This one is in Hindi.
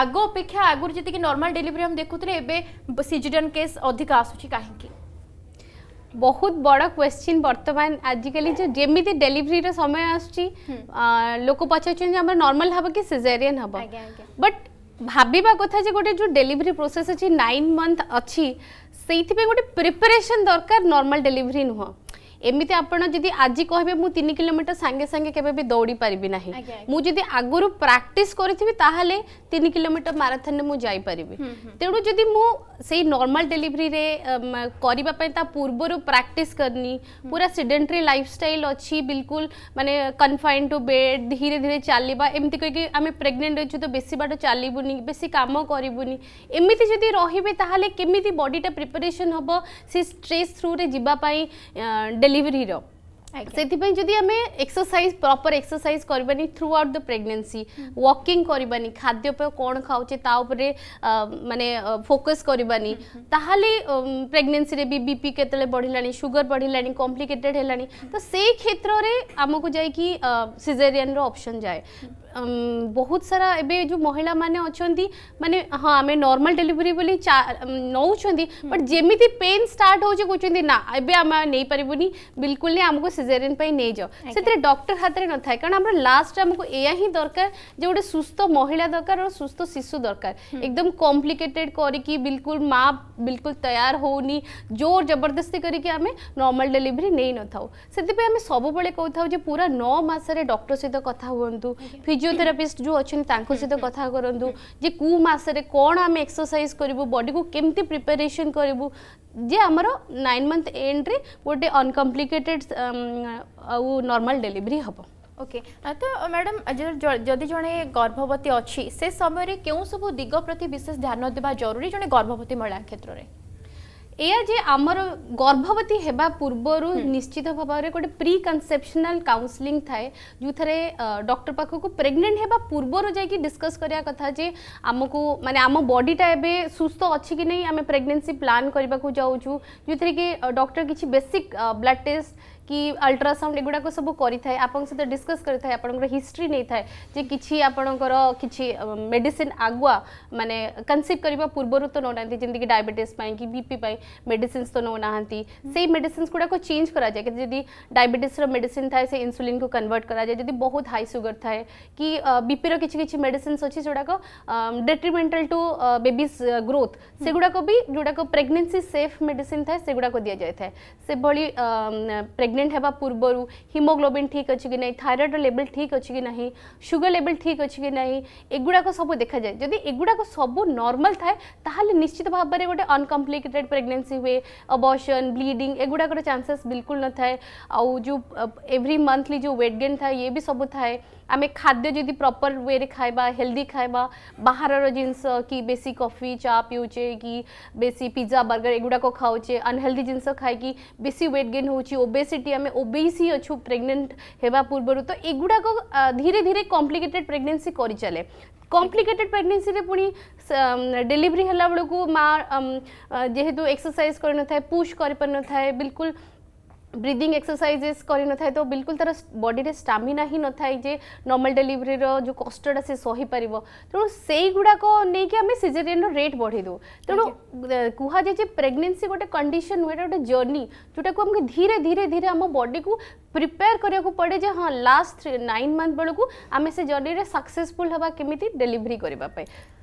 আগ অপেক্ষা আগুর যেত নর্মাল ডেলিভারি আমি দেখুলে এবে সিজডন কেস অধিক আসুচি কাহিকি ବହୁତ ବଡ଼ କ୍ୱେଶ୍ଚିନ୍ ବର୍ତ୍ତମାନ ଆଜିକାଲି ଯେ ଯେମିତି ଡେଲିଭରିର ସମୟ ଆସୁଛି ଲୋକ ପଚାରୁଛନ୍ତି ଆମର ନର୍ମାଲ ହେବ କି ସିଜେରିଆନ୍ ହେବ ବଟ୍ ଭାବିବା କଥା ଯେ ଗୋଟେ ଯେଉଁ ଡେଲିଭରି ପ୍ରୋସେସ୍ ଅଛି ନାଇନ୍ ମନ୍ଥ ଅଛି ସେଇଥିପାଇଁ ଗୋଟେ ପ୍ରିପାରେସନ୍ ଦରକାର ନର୍ମାଲ ଡେଲିଭରି ନୁହଁ এমিতি আপনার যদি আজ কহবে মু তিন কিলোমিটার সাগে সাগে কেবে বি দৌড়ি পারিবি না মু যদি আগরু প্র্যাকটিস করিথিবি তাহলে তিন কিলোমিটার ম্যারাথন মু যাই পারিবি তেণু যদি মু সেই নর্মাল ডেলিভারি রে করিবা পাই তা পূর্বরু প্র্যাকটিস করনি পুরা সিডেন্টারি লাইফস্টাইল অছি বিলকুল মানে কনফাইন টু বেড ধীরে ধীরে চালিবা এমতি কইকি আমি প্রেগনেন্ট অছু তো বেশি বাট চালিবুনি বেশি কাম করিবুনি এমিতি যদি রহিবে তাহলে কেমিতি বডিটা প্রিপারেশন হব সে স্ট্রেস থ্রু রে যিবা পাই delivery ର ସେଥିପାଇଁ ଯଦି ଆମେ ଏକ୍ସରସାଇଜ୍ ପ୍ରପର୍ ଏକ୍ସରସାଇଜ୍ କରିବାନି throughout the pregnancy walking କରିବାନି ଖାଦ୍ୟପେୟ କ'ଣ ଖାଉଛେ ତା ଉପରେ ମାନେ ଫୋକସ୍ କରିବାନି ତାହେଲେ ପ୍ରେଗନେନ୍ସିରେ ବି ବି ପି କେତେବେଳେ ବଢ଼ିଲାଣି ସୁଗର ବଢ଼ିଲାଣି କମ୍ପ୍ଲିକେଟେଡ୍ ହେଲାଣି ତ ସେଇ କ୍ଷେତ୍ରରେ ଆମକୁ ଯାଇକି ସିଜେରିଆନ୍ର ଅପସନ୍ ଯାଏ बहुत सारा एबे जो महिला माने अछंती माने हां आमे नॉर्मल डिलीवरी बोली नौछंती बट हम्म। जेमिति पेन स्टार्ट होची कोचंती ना एबे आमे नै परबुनी बिल्कुल नै हमको सिजेरियन पई नै जाओ सेतरे डॉक्टर हाथरे न थाय कारण हमरा लास्ट हमको एया ही दरकार जे उडे सुस्त महिला दरकार और सुस्त शिशु दरकार एकदम कॉम्प्लिकेटेड करी की बिल्कुल मां बिल्कुल तैयार होउनी जोर जबरदस्ती करी की आमे नॉर्मल डिलीवरी नै न थाऊ सेति पे आमे सब बळे कहू जे पूरा 9 मास रे डॉक्टर सहित कथा होंतु फिज ফিজিওথেরাপিস্ট যে অনেক সহ কথা করতু যে কু মাসে কম আমি এক্সরসাইজ করবু বডি কু কেমতি প্রিপারেসন করবু যে আমার নাইন মন্থ এন্ড্রে গোটে অনকমপ্লিকেটেড আউ নর্মাল ডেলিভারি হব ওকে তো ম্যাডাম যদি জন গর্ভবতী অ সময় কেউ সব দিগ প্রতি বিশেষ ধ্যান দেওয়া জরুরি জন গর্ভবতী মহিলা ক্ষেত্রে जे आमर गर्भवती होगा पूर्व हम्म। निश्चित भाव में गोटे प्री कनसेपनाल काउनसलींग थाए जो थे डक्टर पाखक प्रेगनेंट होगा पूर्व जाकिस्कस कराया कथा जे आम को मानते आम बडीटा एवं सुस्थ अच्छी नहीं आम प्रेगनेसी प्लां करने को जो थे कि डक्टर किसी बेसिक ब्लड टेस्ट कि अल्ट्रासाउंड एगुड़ाक सब करकस कर हिस्ट्री नहीं था कि आपणकर कि मेडिसीन आगुआ मानने कनसीव करने पूर्वर तो नौना जमीक डायबेटिस कि बीपी मेड तो नौना से मेड गुड़ाक चेंज कर डायबेटिस मेड थाए से इनसुलीन को कनवर्ट कर बहुत हाई सुगर थाए कि बीपीर कि मेड अच्छी जोड़ाक डेट्रिमेटाल टू बेबीज ग्रोथ से गुड़ाक भी जोड़ा प्रेगनेसी सेफ मेडिसीन थाए से गुड़ाक दि जाए से भाई प्रेगने प्रेगनेंट होगा पूर्व हिमोग्लोबिन ठीक अच्छे कि नहीं थायरएड लेवल ठीक अच्छे कि नहीं सुगर लेवल ठीक अच्छे कि नहीं एगुड़ाक सब देखा जाए जदि एगुड़ाक सब नर्माल था निश्चित भाव में गोटे अनकम्प्लिकेटेड प्रेगनेन्सी हुए अबर्शन ब्लीडिंग एगुड़ाक चान्सेस बिल्कुल न था आउ जो एव्री मंथली जो व्वेट गेन था ये भी सब था आम खाद्य जी प्रपर वे खाइबा हेल्दी खाइबा बाहर जिनस कि बेसी कफी चा पिचे कि बेसी पिज्जा बर्गर एगुड़ाक खाऊे अनहेल्दी जिनस खाई बेसी व्वेट गेन होबेसी ओबेसीटी आम ओबेसी अच्छे प्रेगनेंट होगा पूर्व तो युवाक धीरे धीरे कम्प्लिकेटेड प्रेगनेंसी कर चले कम्प्लिकेटेड प्रेगनेंसी पुणी डेलीवरी होगा बेलू माँ जेहेतु एक्सरसाइज करें पुश कर बिल्कुल ବ୍ରିଦିଂ ଏକ୍ସରସାଇଜେସ୍ କରିନଥାଏ ତ ବିଲକୁଲ ତା'ର ବଡ଼ିରେ ଷ୍ଟାମିନା ହିଁ ନଥାଏ ଯେ ନର୍ମାଲ୍ ଡେଲିଭରିର ଯେଉଁ କଷ୍ଟଟା ସେ ସହିପାରିବ ତେଣୁ ସେଇଗୁଡ଼ାକ ନେଇକି ଆମେ ସିଜେରିଆନ୍ର ରେଟ୍ ବଢ଼େଇ ଦେଉ ତେଣୁ କୁହାଯାଏ ଯେ ପ୍ରେଗନେନ୍ସି ଗୋଟେ କଣ୍ଡିସନ୍ ନୁହେଁ ଏଇଟା ଗୋଟେ ଜର୍ଣ୍ଣି ଯେଉଁଟାକୁ ଆମକୁ ଧୀରେ ଧୀରେ ଧୀରେ ଆମ ବଡ଼ିକୁ ପ୍ରିପେୟାର କରିବାକୁ ପଡ଼େ ଯେ ହଁ ଲାଷ୍ଟ ନାଇନ୍ ମନ୍ଥ ବେଳକୁ ଆମେ ସେ ଜର୍ଣ୍ଣିରେ ସକ୍ସେସଫୁଲ୍ ହେବା କେମିତି ଡେଲିଭରି କରିବା ପାଇଁ